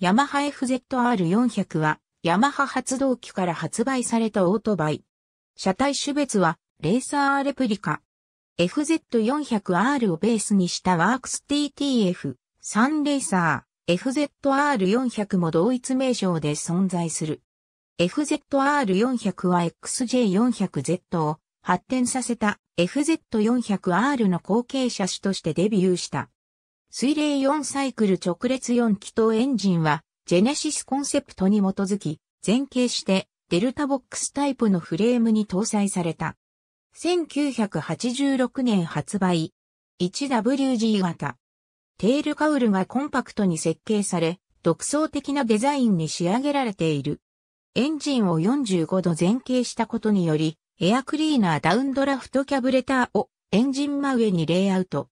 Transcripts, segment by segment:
ヤマハ FZR400 は、ヤマハ発動機から発売されたオートバイ。車体種別は、レーサーレプリカ。FZ400R をベースにしたワークス TTF、サンレーサー、FZR400 も同一名称で存在する。FZR400 は XJ400Z を発展させた FZ400R の後継車種としてデビューした。水冷4サイクル直列4気筒エンジンは、ジェネシスコンセプトに基づき、前傾して、デルタボックスタイプのフレームに搭載された。1986年発売。1WG 型。テールカウルがコンパクトに設計され、独創的なデザインに仕上げられている。エンジンを45度前傾したことにより、エアクリーナーダウンドラフトキャブレターをエンジン真上にレイアウト。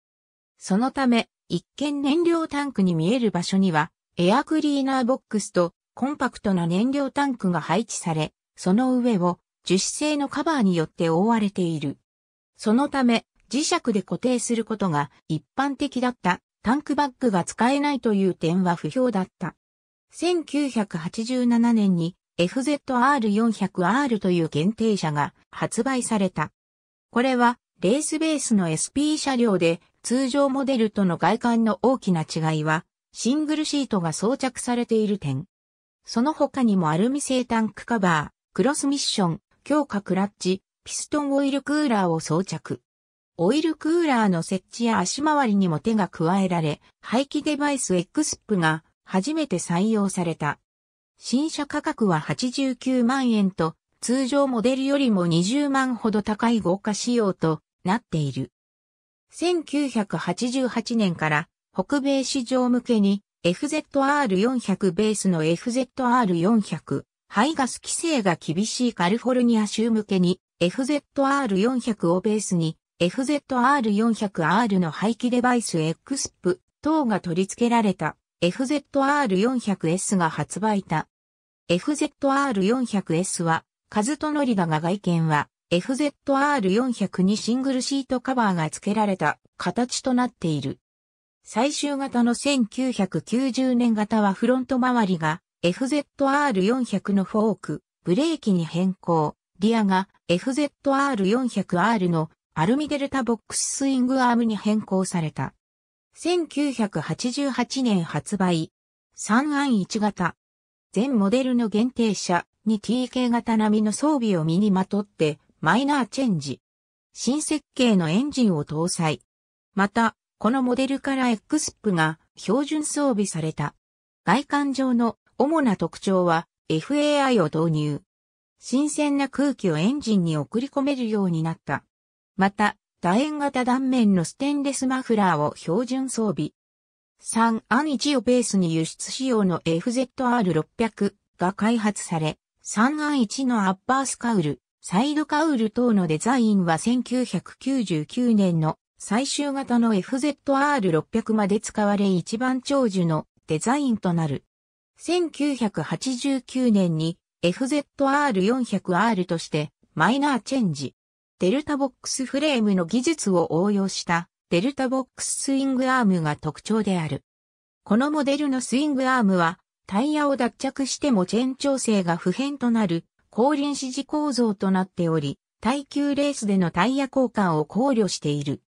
そのため、一見燃料タンクに見える場所には、エアクリーナーボックスとコンパクトな燃料タンクが配置され、その上を樹脂製のカバーによって覆われている。そのため、磁石で固定することが一般的だったタンクバッグが使えないという点は不評だった。1987年に FZR400R という限定車が発売された。これはレースベースの SP 車両で通常モデルとの外観の大きな違いは、シングルシートが装着されている点。その他にもアルミ製タンクカバー、クロスミッション、強化クラッチ、ピストンオイルクーラーを装着。オイルクーラーの設置や足回りにも手が加えられ、排気デバイス XP が初めて採用された。新車価格は89万円と、通常モデルよりも20万ほど高い豪華仕様となっている。1988年から北米市場向けに FZR400 ベースの FZR400 排ガス規制が厳しいカリフォルニア州向けに FZR400 をベースに FZR400R の排気デバイス XP 等が取り付けられた FZR400S が発売た。FZR400S は、カズトノリだが外見は、FZR402 シングルシートカバーが付けられた形となっている。最終型の1990年型はフロント周りが FZR400 のフォーク、ブレーキに変更、リアが FZR400R のアルミデルタボックススイングアームに変更された。1988年発売。3案1型。全モデルの限定車に t k 型並みの装備を身にまとってマイナーチェンジ。新設計のエンジンを搭載。また、このモデルから XP が標準装備された。外観上の主な特徴は FAI を導入。新鮮な空気をエンジンに送り込めるようになった。また、楕円型断面のステンレスマフラーを標準装備。3ア1をベースに輸出仕様の FZR600 が開発され、3アン1のアッパースカウル、サイドカウル等のデザインは1999年の最終型の FZR600 まで使われ一番長寿のデザインとなる。1989年に FZR400R としてマイナーチェンジ。デルタボックスフレームの技術を応用したデルタボックススイングアームが特徴である。このモデルのスイングアームはタイヤを脱着してもチェーン調整が不変となる後輪支持構造となっており、耐久レースでのタイヤ交換を考慮している。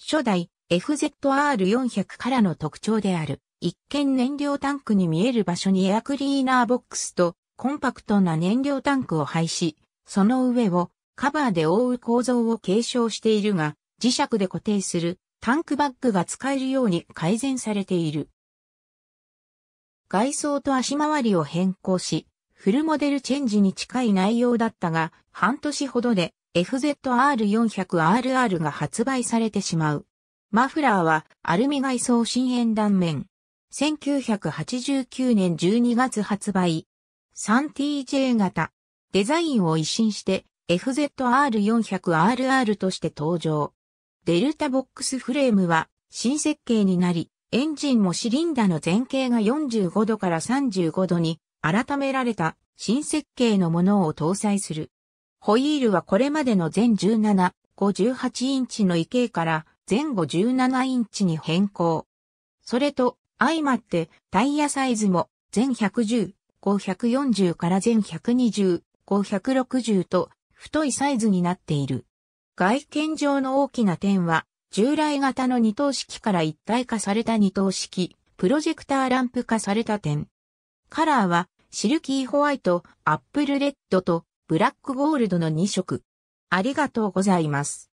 初代 FZR400 からの特徴である、一見燃料タンクに見える場所にエアクリーナーボックスとコンパクトな燃料タンクを配し、その上をカバーで覆う構造を継承しているが、磁石で固定するタンクバッグが使えるように改善されている。外装と足回りを変更し、フルモデルチェンジに近い内容だったが、半年ほどで FZR400RR が発売されてしまう。マフラーはアルミ外装新円断面。1989年12月発売。3TJ 型。デザインを一新して FZR400RR として登場。デルタボックスフレームは新設計になり、エンジンもシリンダの前傾が45度から35度に改められた新設計のものを搭載する。ホイールはこれまでの全17、5 8インチの異形から前後17インチに変更。それと相まってタイヤサイズも全110、540から全120、560と太いサイズになっている。外見上の大きな点は従来型の二等式から一体化された二等式、プロジェクターランプ化された点。カラーはシルキーホワイト、アップルレッドとブラックゴールドの2色。ありがとうございます。